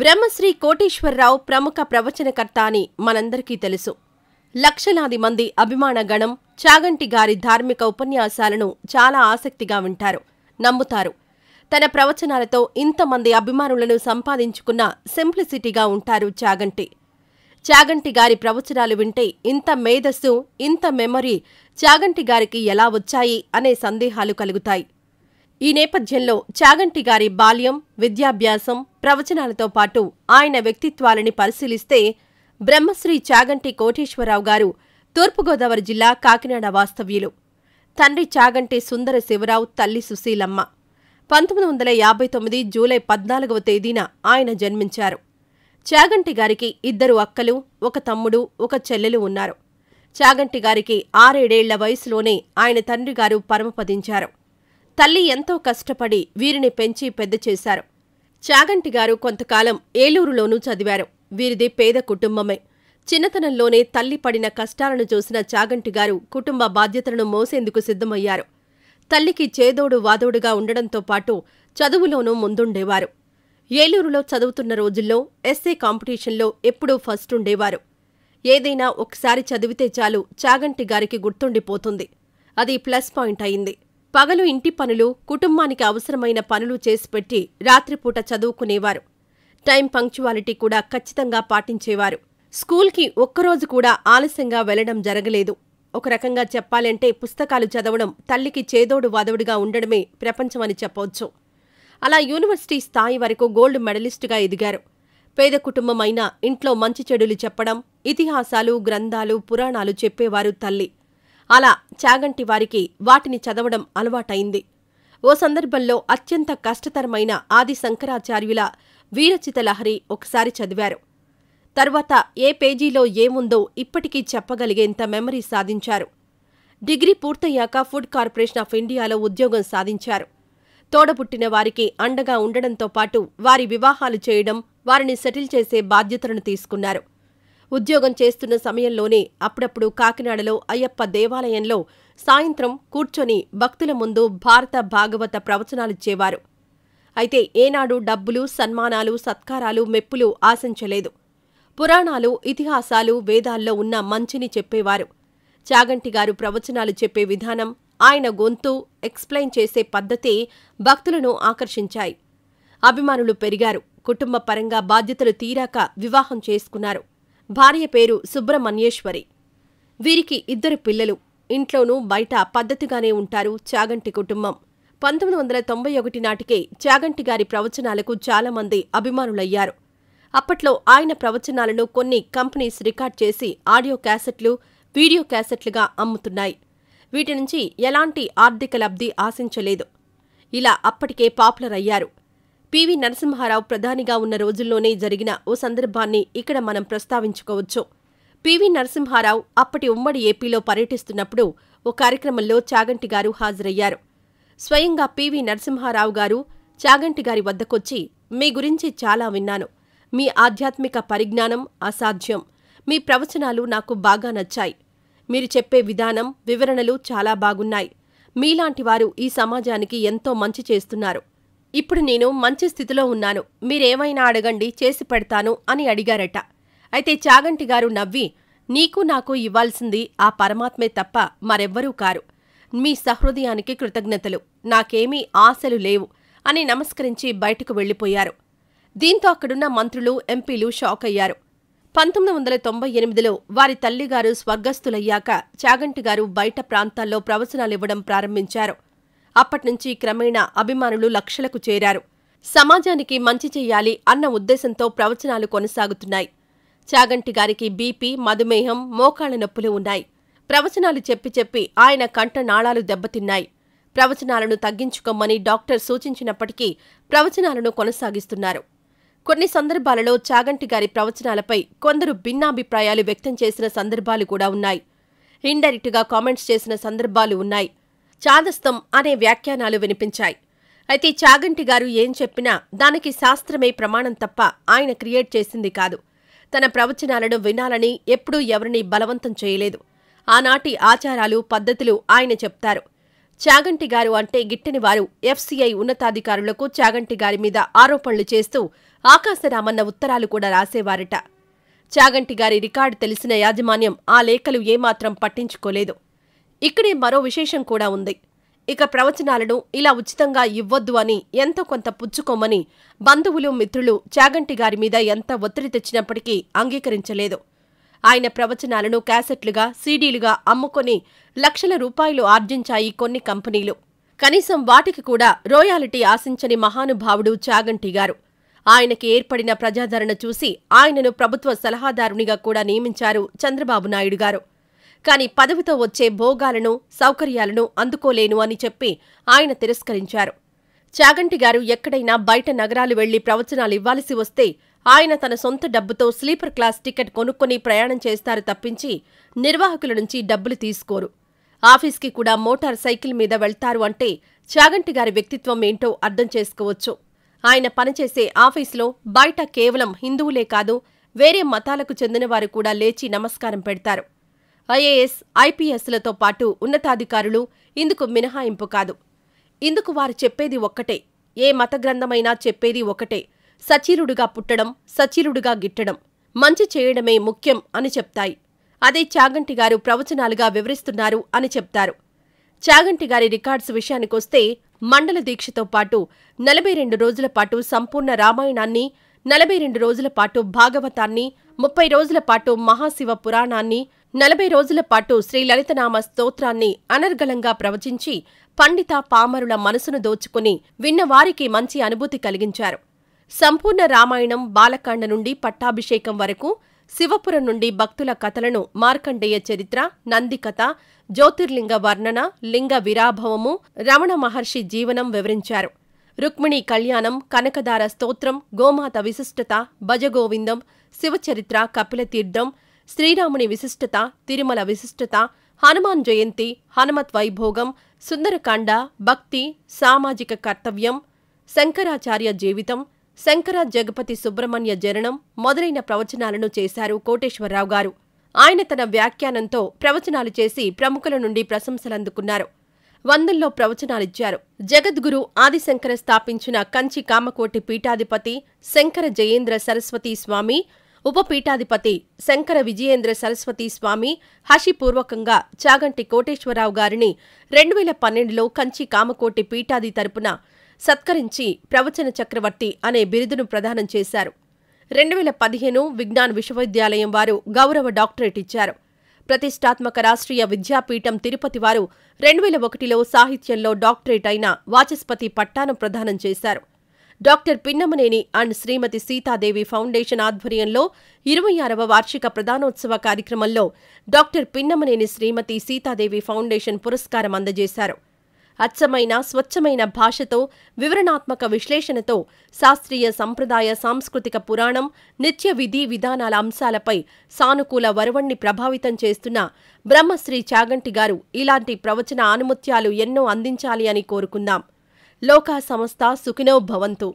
బ్రహ్మశ్రీ కోటేశ్వరరావు ప్రముఖ ప్రవచనకర్త అని మనందరికీ తెలుసు లక్షలాది మంది అభిమాన గణం చాగంటి గారి ధార్మిక ఉపన్యాసాలను చాలా ఆసక్తిగా వింటారు నమ్ముతారు తన ప్రవచనాలతో ఇంతమంది అభిమానులను సంపాదించుకున్న సింప్లిసిటీగా ఉంటారు చాగంటి చాగంటి గారి ప్రవచనాలు వింటే ఇంత మేధస్సు ఇంత మెమరీ చాగంటి గారికి ఎలా వచ్చాయి అనే సందేహాలు కలుగుతాయి ఈ నేపథ్యంలో చాగంటి గారి బాల్యం విద్యాభ్యాసం ప్రవచనాలతో పాటు ఆయన వ్యక్తిత్వాలని పరిశీలిస్తే బ్రహ్మశ్రీ చాగంటి కోటేశ్వరరావు గారు తూర్పుగోదావరి జిల్లా కాకినాడ వాస్తవ్యులు తండ్రి చాగంటి సుందర శివరావు తల్లి సుశీలమ్మ పంతొమ్మిది వందల యాభై తొమ్మిది జూలై పద్నాలుగవ తేదీన ఆయన జన్మించారు చాగంటి గారికి ఇద్దరు అక్కలు ఒక తమ్ముడు ఒక చెల్లెలు ఉన్నారు చాగంటి గారికి ఆరేడేళ్ల వయసులోనే ఆయన తండ్రిగారు పరమపదించారు తల్లి ఎంతో కష్టపడి వీరిని పెంచి పెద్ద చేశారు చాగంటి గారు కొంతకాలం ఏలూరులోనూ చదివారు వీరిది పేద కుటుంబమే చిన్నతనంలోనే తల్లి పడిన కష్టాలను చూసిన చాగంటి గారు కుటుంబ బాధ్యతలను మోసేందుకు సిద్ధమయ్యారు తల్లికి చేదోడు వాదోడుగా ఉండడంతో పాటు చదువులోనూ ముందుండేవారు ఏలూరులో చదువుతున్న రోజుల్లో ఎస్సే కాంపిటీషన్లో ఎప్పుడూ ఫస్ట్ ఉండేవారు ఏదైనా ఒకసారి చదివితే చాలు చాగంటి గారికి గుర్తుండిపోతుంది అది ప్లస్ పాయింట్ అయింది పగలు ఇంటి పనులు కుటుంబానికి అవసరమైన పనులు చేసిపెట్టి రాత్రిపూట చదువుకునేవారు టైం పంక్చువాలిటీ కూడా ఖచ్చితంగా పాటించేవారు స్కూల్కి ఒక్కరోజు కూడా ఆలస్యంగా వెళ్లడం జరగలేదు ఒక రకంగా చెప్పాలంటే పుస్తకాలు చదవడం తల్లికి చేదోడు వదవుడుగా ఉండడమే ప్రపంచమని చెప్పవచ్చు అలా యూనివర్సిటీ స్థాయి వరకు గోల్డ్ మెడలిస్టుగా ఎదిగారు పేద కుటుంబమైనా ఇంట్లో మంచి చెడులు చెప్పడం ఇతిహాసాలు గ్రంథాలు పురాణాలు చెప్పేవారు తల్లి అలా చాగంటి వారికి వాటిని చదవడం అలవాటైంది ఓ సందర్భంలో అత్యంత కష్టతరమైన ఆది శంకరాచార్యుల వీరచితలహరి ఒకసారి చదివారు తర్వాత ఏ పేజీలో ఏముందో ఇప్పటికీ చెప్పగలిగేంత మెమరీ సాధించారు డిగ్రీ పూర్తయ్యాక ఫుడ్ కార్పొరేషన్ ఆఫ్ ఇండియాలో ఉద్యోగం సాధించారు తోడబుట్టిన వారికి అండగా ఉండడంతో పాటు వారి వివాహాలు చేయడం వారిని సెటిల్ చేసే బాధ్యతలను తీసుకున్నారు ఉద్యోగం చేస్తున్న సమయంలోనే అప్పుడప్పుడు కాకినాడలో అయ్యప్ప దేవాలయంలో సాయంత్రం కూర్చొని భక్తుల ముందు భారత భాగవత ప్రవచనాలిచ్చేవారు అయితే ఏనాడు డబ్బులు సన్మానాలు సత్కారాలు మెప్పులు ఆశించలేదు పురాణాలు ఇతిహాసాలు వేదాల్లో ఉన్న మంచిని చెప్పేవారు చాగంటిగారు ప్రవచనాలు చెప్పే విధానం ఆయన గొంతు ఎక్స్ప్లెయిన్ చేసే పద్ధతి భక్తులను ఆకర్షించాయి అభిమానులు పెరిగారు కుటుంబ పరంగా బాధ్యతలు తీరాక వివాహం చేసుకున్నారు భార్య పేరు సుబ్రహ్మణ్యేశ్వరి వీరికి ఇద్దరు పిల్లలు ఇంట్లోనూ బయట పద్ధతిగానే ఉంటారు చాగంటి కుటుంబం పంతొమ్మిది వందల తొంభై ఒకటి నాటికే చాగంటి గారి ప్రవచనాలకు చాలామంది అభిమానులయ్యారు అప్పట్లో ఆయన ప్రవచనాలను కొన్ని కంపెనీస్ రికార్డ్ చేసి ఆడియో క్యాసెట్లు వీడియో క్యాసెట్లుగా అమ్ముతున్నాయి వీటి నుంచి ఎలాంటి ఆర్థిక లబ్ధి ఆశించలేదు ఇలా అప్పటికే పాపులర్ అయ్యారు పివి నరసింహారావు ప్రధానిగా ఉన్న రోజుల్లోనే జరిగిన ఓ సందర్భాన్ని ఇక్కడ మనం ప్రస్తావించుకోవచ్చు పివి నరసింహారావు అప్పటి ఉమ్మడి ఏపీలో పర్యటిస్తున్నప్పుడు ఓ కార్యక్రమంలో చాగంటి గారు హాజరయ్యారు స్వయంగా పివి నరసింహారావు గారు చాగంటి గారి వద్దకొచ్చి మీ గురించి చాలా విన్నాను మీ ఆధ్యాత్మిక పరిజ్ఞానం అసాధ్యం మీ ప్రవచనాలు నాకు బాగా నచ్చాయి మీరు చెప్పే విధానం వివరణలు చాలా బాగున్నాయి మీలాంటివారు ఈ సమాజానికి ఎంతో మంచి చేస్తున్నారు ఇప్పుడు నేను మంచి స్థితిలో ఉన్నాను మీరేమైనా అడగండి చేసి పెడతాను అని అడిగారట అయితే చాగంటిగారు నవ్వి నీకు నాకు ఇవ్వాల్సింది ఆ పరమాత్మే తప్ప మరెవ్వరూ కారు మీ సహృదయానికి కృతజ్ఞతలు నాకేమీ ఆశలు లేవు అని నమస్కరించి బయటకు వెళ్లిపోయారు దీంతో అక్కడున్న మంత్రులు ఎంపీలు షాక్ అయ్యారు పంతొమ్మిది వందల తొంభై ఎనిమిదిలో వారి తల్లిగారు స్వర్గస్థులయ్యాక చాగంటిగారు బయట ప్రాంతాల్లో ప్రవచనాలివ్వడం ప్రారంభించారు నుంచి క్రమేణా అభిమానులు లక్షలకు చేరారు సమాజానికి మంచి చెయ్యాలి అన్న ఉద్దేశంతో ప్రవచనాలు కొనసాగుతున్నాయి చాగంటి గారికి బీపీ మధుమేహం మోకాళ్ల నొప్పులు ఉన్నాయి ప్రవచనాలు చెప్పి చెప్పి ఆయన కంట నాళాలు దెబ్బతిన్నాయి ప్రవచనాలను తగ్గించుకోమని డాక్టర్ సూచించినప్పటికీ ప్రవచనాలను కొనసాగిస్తున్నారు కొన్ని సందర్భాలలో చాగంటి గారి ప్రవచనాలపై కొందరు భిన్నాభిప్రాయాలు వ్యక్తం చేసిన సందర్భాలు కూడా ఉన్నాయి ఇండైరెక్ట్గా కామెంట్స్ చేసిన సందర్భాలు ఉన్నాయి చాదస్తం అనే వ్యాఖ్యానాలు వినిపించాయి అయితే చాగంటి గారు ఏం చెప్పినా దానికి శాస్త్రమే ప్రమాణం తప్ప ఆయన క్రియేట్ చేసింది కాదు తన ప్రవచనాలను వినాలని ఎప్పుడూ ఎవరిని బలవంతం చేయలేదు ఆనాటి ఆచారాలు పద్ధతులు ఆయన చెప్తారు చాగంటి గారు అంటే గిట్టని వారు ఎఫ్సీఐ ఉన్నతాధికారులకు చాగంటి గారి మీద ఆరోపణలు చేస్తూ ఆకాశరామన్న ఉత్తరాలు కూడా రాసేవారట చాగంటి గారి రికార్డు తెలిసిన యాజమాన్యం ఆ లేఖలు ఏమాత్రం పట్టించుకోలేదు ఇక్కడే మరో విశేషం కూడా ఉంది ఇక ప్రవచనాలను ఇలా ఉచితంగా ఇవ్వద్దు అని ఎంత కొంత పుచ్చుకోమని బంధువులు మిత్రులు చాగంటి గారి మీద ఎంత ఒత్తిడి తెచ్చినప్పటికీ అంగీకరించలేదు ఆయన ప్రవచనాలను క్యాసెట్లుగా సీడీలుగా అమ్ముకొని లక్షల రూపాయలు ఆర్జించాయి కొన్ని కంపెనీలు కనీసం వాటికి కూడా రోయాలిటీ ఆశించని మహానుభావుడు చాగంటి గారు ఆయనకి ఏర్పడిన ప్రజాదరణ చూసి ఆయనను ప్రభుత్వ సలహాదారునిగా కూడా నియమించారు చంద్రబాబు నాయుడు గారు కానీ పదవితో వచ్చే భోగాలను సౌకర్యాలను అందుకోలేను అని చెప్పి ఆయన తిరస్కరించారు చాగంటి గారు ఎక్కడైనా బయట నగరాలు వెళ్లి ప్రవచనాలు ఇవ్వాల్సి వస్తే ఆయన తన సొంత డబ్బుతో స్లీపర్ క్లాస్ టికెట్ కొనుక్కుని ప్రయాణం చేస్తారు తప్పించి నిర్వాహకుల నుంచి డబ్బులు తీసుకోరు ఆఫీస్కి కూడా మోటార్ సైకిల్ మీద వెళ్తారు అంటే చాగంటి గారి వ్యక్తిత్వం ఏంటో అర్థం చేసుకోవచ్చు ఆయన పనిచేసే ఆఫీసులో బయట కేవలం హిందువులే కాదు వేరే మతాలకు చెందినవారు కూడా లేచి నమస్కారం పెడతారు ఐఏఎస్ ఐపీఎస్లతో పాటు ఉన్నతాధికారులు ఇందుకు మినహాయింపు కాదు ఇందుకు వారు చెప్పేది ఒక్కటే ఏ మత గ్రంథమైనా చెప్పేది ఒకటే సచీలుడుగా పుట్టడం సచీలుడుగా గిట్టడం మంచి చేయడమే ముఖ్యం అని చెప్తాయి అదే చాగంటిగారు ప్రవచనాలుగా వివరిస్తున్నారు అని చెప్తారు చాగంటి గారి రికార్డ్స్ విషయానికొస్తే మండల దీక్షతో పాటు నలభై రెండు రోజుల పాటు సంపూర్ణ రామాయణాన్ని నలభై రెండు రోజుల పాటు భాగవతాన్ని ముప్పై రోజుల పాటు మహాశివ పురాణాన్ని నలభై రోజుల పాటు శ్రీ లలితనామ స్తోత్రాన్ని అనర్గళంగా ప్రవచించి పండిత పామరుల మనసును దోచుకుని విన్నవారికి మంచి అనుభూతి కలిగించారు సంపూర్ణ రామాయణం బాలకాండ నుండి పట్టాభిషేకం వరకు శివపురం నుండి భక్తుల కథలను మార్కండేయ చరిత్ర నందికథ జ్యోతిర్లింగ వర్ణన లింగ విరాభవము రమణ మహర్షి జీవనం వివరించారు రుక్మిణి కళ్యాణం కనకదార స్తోత్రం గోమాత విశిష్టత భజగోవిందం శివచరిత్ర కపిలతీర్థం శ్రీరాముని విశిష్టత తిరుమల విశిష్టత హనుమాన్ జయంతి హనుమత్ వైభోగం సుందరకాండ భక్తి సామాజిక కర్తవ్యం శంకరాచార్య జీవితం శంకర జగపతి సుబ్రహ్మణ్య జరణం మొదలైన ప్రవచనాలను చేశారు కోటేశ్వరరావు గారు ఆయన తన వ్యాఖ్యానంతో ప్రవచనాలు చేసి ప్రముఖుల నుండి ప్రశంసలందుకున్నారు వందల్లో ప్రవచనాలిచ్చారు జగద్గురు ఆదిశంకర స్థాపించిన కంచి కామకోటి పీఠాధిపతి శంకర జయేంద్ర సరస్వతీ స్వామి ఉప పీఠాధిపతి శంకర విజయేంద్ర సరస్వతి స్వామి హషిపూర్వకంగా చాగంటి కోటేశ్వరరావు గారిని రెండు వేల పన్నెండులో కంచి కామకోటి పీఠాది తరపున సత్కరించి ప్రవచన చక్రవర్తి అనే బిరుదును ప్రదానం చేశారు రెండు వేల పదిహేను విజ్ఞాన్ విశ్వవిద్యాలయం వారు గౌరవ డాక్టరేట్ ఇచ్చారు ప్రతిష్టాత్మక రాష్ట్రీయ విద్యాపీఠం తిరుపతి వారు రెండు వేల ఒకటిలో సాహిత్యంలో డాక్టరేట్ అయిన వాచస్పతి పట్టాను ప్రదానం చేశారు doctor Pinnamaneni and Shrimati Sitadevi foundation ఆధ్వర్యంలో ఇరవై ఆరవ వార్షిక ప్రధానోత్సవ కార్యక్రమంలో డాక్టర్ పిన్నమనేని శ్రీమతి సీతాదేవి ఫౌండేషన్ పురస్కారం అందజేశారు అచ్చమైన స్వచ్ఛమైన భాషతో వివరణాత్మక విశ్లేషణతో శాస్త్రీయ సంప్రదాయ సాంస్కృతిక పురాణం నిత్య విధి విధానాల అంశాలపై సానుకూల వరవణ్ణి ప్రభావితం చేస్తున్న బ్రహ్మశ్రీ చాగంటి గారు ఇలాంటి ప్రవచన ఆనుమత్యాలు ఎన్నో అందించాలి అని కోరుకుందాం లోకా సంస్థ సుఖినో భవంతు